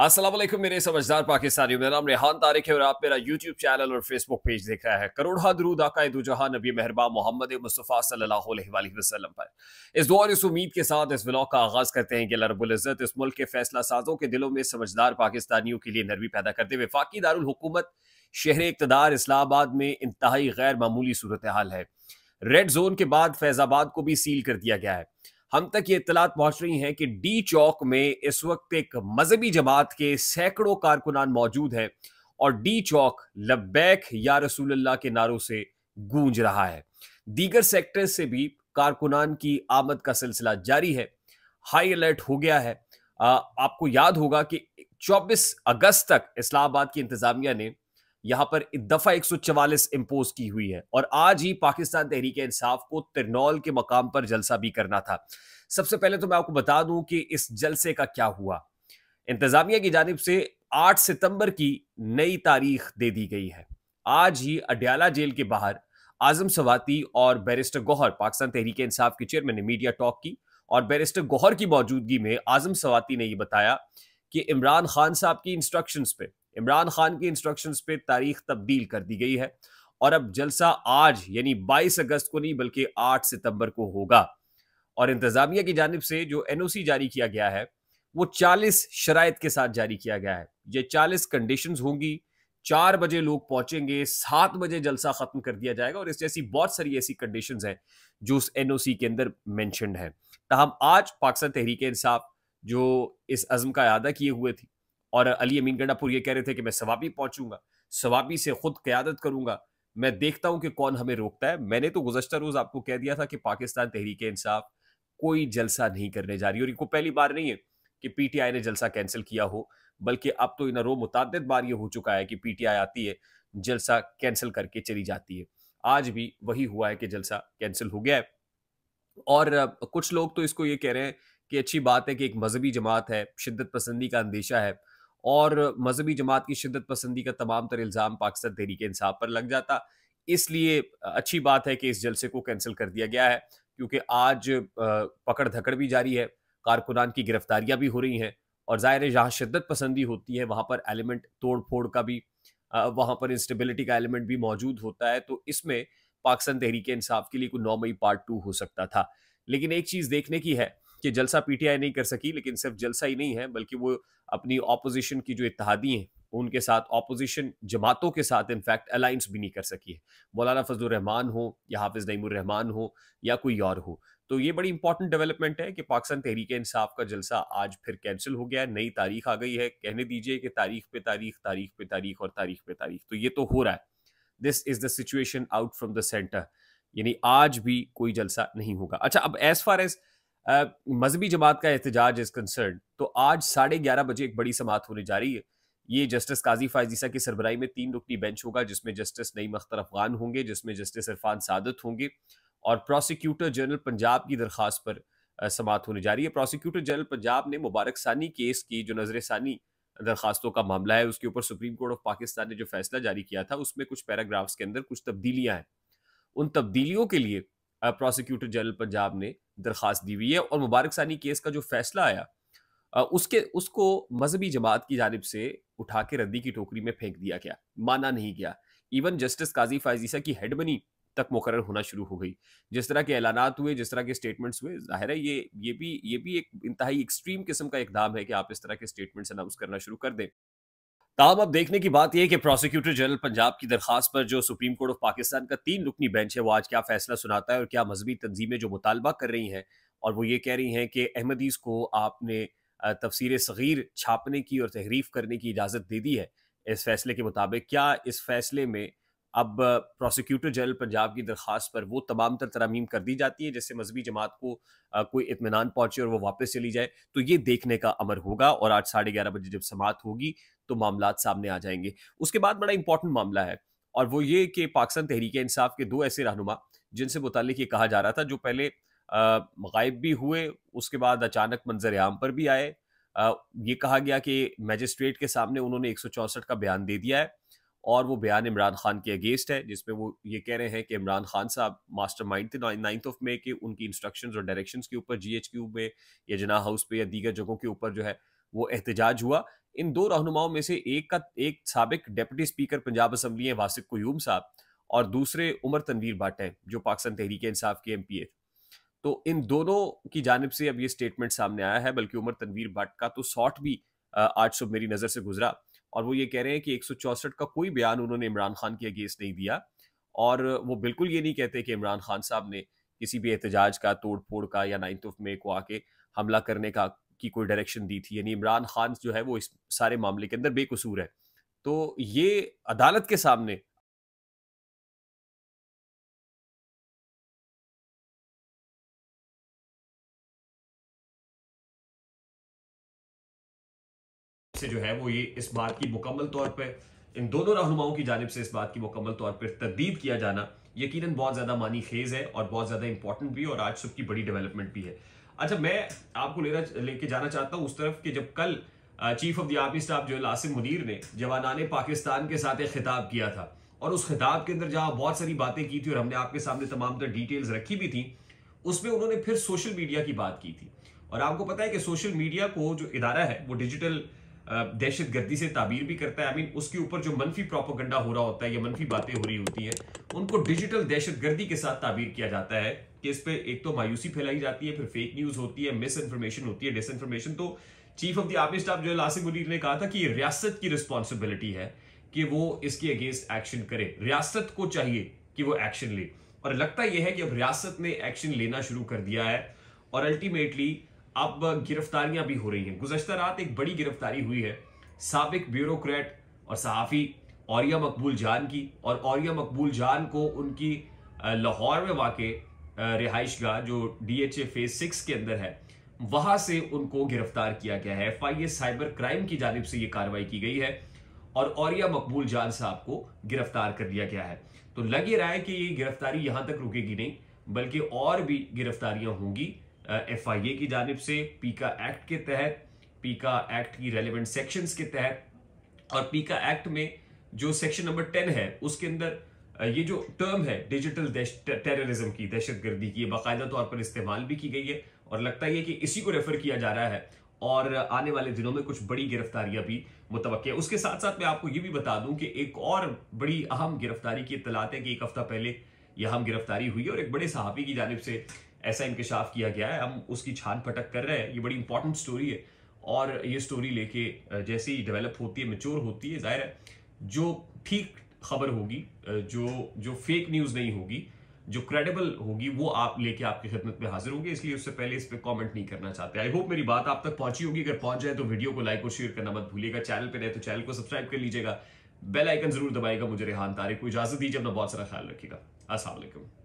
असलम मेरे समझदार पाकिस्तानी मेरा नाम रेहान तारिक है और आप मेरा यूट्यूब चैनल और फेसबुक पेज देख रहे हैं करोड़ा दरूद आका जहां नबी मेहरबा मोहम्मद मुस्तफ़ा सल्लल्लाहु अलैहि वसल्लम पर इस दौर इस उम्मीद के साथ इस ब्लॉग का आगाज़ करते हैं कि रबुल्ज़त इस मुल्क के फैसला साजों के दिलों में समझदार पाकिस्तानियों के लिए नरमी पैदा करते हुए फाकी दारकूमत शहर इकतदार इस्लामाबाद में इंतहाई गैर मामूली सूरत हाल है रेड जोन के बाद फैज़ाबाद को भी सील कर दिया गया है हम तक ये इतलात पहुंच रही हैं कि डी चौक में इस वक्त एक मजहबी जमात के सैकड़ों कारकुनान मौजूद हैं और डी चौक लब्बैक या रसूलुल्लाह के नारों से गूंज रहा है दीगर सेक्टर से भी कारकुनान की आमद का सिलसिला जारी है हाई अलर्ट हो गया है आपको याद होगा कि 24 अगस्त तक इस्लामाबाद की इंतजामिया ने यहां पर दफा चवालीस इंपोज की हुई है और आज ही पाकिस्तान तहरीक इंसाफ को तिरनौल के मकाम पर जलसा भी करना था सबसे पहले तो मैं आपको बता दूं कि इस जलसे का क्या हुआ इंतजामिया की जानब से 8 सितंबर की नई तारीख दे दी गई है आज ही अड्याला जेल के बाहर आजम सवाती और बैरिस्टर गौहर पाकिस्तान तहरीक इंसाफ के चेयरमैन ने मीडिया टॉक की और बैरिस्टर गौहर की मौजूदगी में आजम सवाती ने यह बताया कि इमरान खान साहब की इंस्ट्रक्शंस पे इमरान खान के इंस्ट्रक्शन पे तारीख तब्दील कर दी गई है और अब जलसा आज यानी 22 अगस्त को नहीं बल्कि 8 सितंबर को होगा और इंतजामिया की जानब से जो एनओसी जारी किया गया है वो 40 शरात के साथ जारी किया गया है ये 40 कंडीशंस होंगी चार बजे लोग पहुंचेंगे सात बजे जलसा खत्म कर दिया जाएगा और इस जैसी बहुत सारी ऐसी कंडीशन हैं जो उस सी के अंदर मैंशनड है तहम आज पाकिस्तान तहरीक इंसाफ जो इस अज़म का अदा किए हुए थी और अली अमीन गंडापुर ये कह रहे थे कि मैं सवाबी पहुंचूंगा सवाबी से खुद क्यादत करूंगा मैं देखता हूं कि कौन हमें रोकता है मैंने तो गुजशत रोज आपको कह दिया था कि पाकिस्तान तहरीक इंसाफ कोई जलसा नहीं करने जा रही और इनको पहली बार नहीं है कि पीटीआई ने जलसा कैंसिल किया हो बल्कि अब तो इन रो मुतद बार ये हो चुका है कि पीटीआई आती है जलसा कैंसिल करके चली जाती है आज भी वही हुआ है कि जलसा कैंसिल हो गया है और कुछ लोग तो इसको ये कह रहे हैं कि अच्छी बात है कि एक मजहबी जमात है शिद्दत पसंदी का अंदेशा है और मजहबी जमात की शिदत पसंदी का तमाम तर इल्ज़ाम पाकिस्तान तहरीक इंसाफ पर लग जाता इसलिए अच्छी बात है कि इस जलसे को कैंसिल कर दिया गया है क्योंकि आज पकड़ धकड़ भी जारी है कारकुनान की गिरफ्तारियां भी हो रही हैं और ज़ाहिर है जहाँ शिदत पसंदी होती है वहाँ पर एलिमेंट तोड़ फोड़ का भी वहाँ पर इंस्टेबिलिटी का एलिमेंट भी मौजूद होता है तो इसमें पाकिस्तान तहरीक इंसाफ के लिए कोई नौ मई पार्ट टू हो सकता था लेकिन एक चीज़ देखने की है कि जलसा पीटीआई नहीं कर सकी लेकिन सिर्फ जलसा ही नहीं है बल्कि वो अपनी ऑपोजिशन की जो इतिहादी हैं उनके साथ ऑपोजिशन जमातों के साथ इनफैक्ट अलाइंस भी नहीं कर सकी है मौलाना फजल रहमान हो या हाफिज़ नईमान रहमान हो या कोई और हो तो ये बड़ी इंपॉर्टेंट डेवलपमेंट है कि पाकिस्तान तहरीक इंसाफ का जलसा आज फिर कैंसिल हो गया है नई तारीख आ गई है कहने दीजिए कि तारीख पे तारीख तारीख पे तारीख और तारीख पे तारीख तो ये तो हो रहा है this is the situation out from the centre यानी आज भी कोई जलसा नहीं होगा अच्छा अब एज फार एज मजहबी जमात का एहतजाज इज कंसर्न तो आज साढ़े ग्यारह बजे एक बड़ी समात होने जा रही है ये जस्टिस काजी फायजीसा की सरबराई में तीन रुकनी बेंच होगा जिसमें जस्टिस नईम अख्तर अफगान होंगे जिसमें जस्टिस इरफान सादत होंगे और प्रोसिक्यूटर जनरल पंजाब की दरख्वास्त पर समात होने जा रही है प्रोसिक्यूटर जनरल पंजाब ने मुबारक सानी केस की जो नजर सानी दरखास्तों का मामला है उसके ऊपर सुप्रीम कोर्ट ऑफ पाकिस्तान ने जो फैसला जारी किया था उसमें कुछ पैराग्राफ्स के अंदर कुछ तब्दीलियां हैं उन तब्दीलियों के लिए प्रोसिक्यूटर जनरल पंजाब ने दरखास्त दी हुई है और मुबारक सानी केस का जो फैसला आया उसके उसको मजहबी जमात की जानब से उठा के रद्दी की टोकरी में फेंक दिया गया माना नहीं गया इवन जस्टिस काजी फायजीसा की हेडमनी तक मुकर होना शुरू हो गई जिस तरह के ऐलान हुए जिस तरह के स्टेटमेंट्स हुए जाहिर है ये ये भी ये भी एक इंतहाई एक्सट्रीम किस्म का इकदाम है कि आप इस तरह के स्टेटमेंट्स अनाउंस करना शुरू कर दें ताहम अब देखने की बात यह है कि प्रोसिक्यूटर जनरल पंजाब की दरखास्त पर जो सुप्रीम कोर्ट ऑफ पाकिस्तान का तीन रुकनी बेंच है वो आज क्या फैसला सुनाता है और क्या मजहबी तंजीमें जो मुतालबा कर रही हैं और वो ये कह रही हैं कि अहमदीज़ को आपने तफसीर सग़ीर छापने की और तहरीफ करने की इजाज़त दे दी है इस फैसले के मुताबिक क्या इस फैसले में अब प्रोसिक्यूटर जनरल पंजाब की दरख्वास्त पर वो तमाम तर तरामीम कर दी जाती है जिससे मजहबी जमात को कोई इतमान पहुंचे और वो वापस चली जाए तो ये देखने का अमर होगा और आज साढ़े ग्यारह बजे जब समात होगी तो मामला सामने आ जाएंगे उसके बाद बड़ा इंपॉर्टेंट मामला है और वो ये कि पाकिस्तान तहरीक इंसाफ के दो ऐसे रहनुमा जिनसे मुतल ये कहा जा रहा था जो पहले गायब भी हुए उसके बाद अचानक मंजर आम पर भी आए आ, ये कहा गया कि मैजिस्ट्रेट के सामने उन्होंने एक का बयान दे दिया है और वो बयान इमरान खान के अगेंस्ट है जिसमें वो ये कह रहे हैं कि इमरान खान साहब मास्टर माइंड थे नाइन्थ ऑफ मे के उनकी इंस्ट्रक्शंस और डायरेक्शंस के ऊपर जी एच क्यू में या जना हाउस पे या दीगर जगहों के ऊपर जो है वो एहतजाज हुआ इन दो रहनुमाओं में से एक का एक सबक डेप्टी स्पीकर पंजाब असम्बली है वासिफ कयूम साहब और दूसरे उमर तनवीर भट्ट हैं जो पाकिस्तान तहरीक इंसाफ के एम पी ए तो इन दोनों की जानब से अब ये स्टेटमेंट सामने आया है बल्कि उमर तनवीर भट्ट का तो शॉट भी आज सुबह मेरी नज़र से गुजरा और वो ये कह रहे हैं कि एक का कोई बयान उन्होंने इमरान खान के अगेंस्ट नहीं दिया और वो बिल्कुल ये नहीं कहते कि इमरान खान साहब ने किसी भी एहतजाज का तोड़ फोड़ का या नाइन्थ ऑफ मे को आके हमला करने का की कोई डायरेक्शन दी थी यानी इमरान खान जो है वो इस सारे मामले के अंदर बेकसूर है तो ये अदालत के सामने से जो है वो ये इस बात की मुकम्मल तौर पर इन दोनों रहनुमाओं की जानब से इस बात की मुकम्मल तौर पर तरदीद किया जाना यकीन बहुत ज़्यादा मानी खेज़ है और बहुत ज़्यादा इंपॉर्टेंट भी और आज सब की बड़ी डेवलपमेंट भी है अच्छा मैं आपको लेना लेके जाना चाहता हूँ उस तरफ कि जब कल chief of the army staff जो आसिम मुनीर ने जवाना ने पाकिस्तान के साथ एक खिताब किया था और उस खिताब के अंदर जहाँ बहुत सारी बातें की थी और हमने आपके सामने तमाम तरह डिटेल्स रखी भी थी उसमें उन्होंने फिर सोशल मीडिया की बात की थी और आपको पता है कि सोशल मीडिया को जो इदारा है वो डिजिटल दहशत गर्दी से ताबीर भी करता है आई I मीन mean, उसके ऊपर जो मनफी प्रोपोगंडा हो रहा होता है या मनफी बातें हो रही होती हैं उनको डिजिटल दहशत गर्दी के साथ ताबीर किया जाता है कि इस पर एक तो मायूसी फैलाई जाती है फिर फेक न्यूज होती है मिस इन्फॉर्मेशन होती है डिस इन्फॉर्मेशन तो chief of the army staff जो आसिम मुनीर ने कहा था कि रियासत की रिस्पॉन्सिबिलिटी है कि वो इसके अगेंस्ट एक्शन करे रियासत को चाहिए कि वो एक्शन ले और लगता यह है कि अब रियासत ने एक्शन लेना शुरू कर दिया है और अल्टीमेटली अब गिरफ्तारियां भी हो रही हैं गुजशतर रात एक बड़ी गिरफ्तारी हुई है सबक ब्यूरोक्रेट और सहाफ़ी औरिया मकबूल जान की और औरिया मकबूल जान को उनकी लाहौर में वाक़ रिहाइश गाह जो D H A phase six के अंदर है वहाँ से उनको गिरफ्तार किया गया है F I A cyber crime की जानब से ये कार्रवाई की गई है और औरिया मकबूल जान साहब को गिरफ्तार कर लिया गया है तो लग ही रहा है कि ये गिरफ्तारी यहाँ तक रुकेगी नहीं बल्कि और भी गिरफ्तारियां होंगी एफ आई ए की जानब से पीका एक्ट के तहत पीका एक्ट की रेलिवेंट सेक्शन के तहत और पीका एक्ट में जो सेक्शन नंबर टेन है उसके अंदर ये जो टर्म है डिजिटल टेररिज्म की दहशत गर्दी की बाकायदा तौर पर इस्तेमाल भी की गई है और लगता है कि इसी को रेफर किया जा रहा है और आने वाले दिनों में कुछ बड़ी गिरफ्तारियां भी मुतव है उसके साथ साथ मैं आपको ये भी बता दूं कि एक और बड़ी अहम गिरफ्तारी की इतलात है कि एक हफ्ता पहले यह अहम गिरफ्तारी हुई और एक बड़े सहाफ़ी की जानब से ऐसा इंकशाफ किया गया है हम उसकी छान पटक कर रहे हैं ये बड़ी इंपॉर्टेंट स्टोरी है और ये स्टोरी लेके जैसे ही डेवलप होती है मेच्योर होती है जाहिर है जो ठीक खबर होगी जो जो फेक न्यूज़ नहीं होगी जो क्रेडिबल होगी वो आप लेके आपकी खिदमत में हाजिर होगी इसलिए उससे पहले इस पर कॉमेंट नहीं करना चाहते आई होप मेरी बात आप तक पहुंची होगी अगर पहुंच जाए तो वीडियो को लाइक और शेयर करना मत भूलिएगा चैनल पर रहे तो चैनल को सब्सक्राइब कर लीजिएगा बेल आइकन जरूर दबाएगा मुझे रेहान तारे को इजाजत दीजिए अपना बहुत सारा ख्याल रखिएगा असल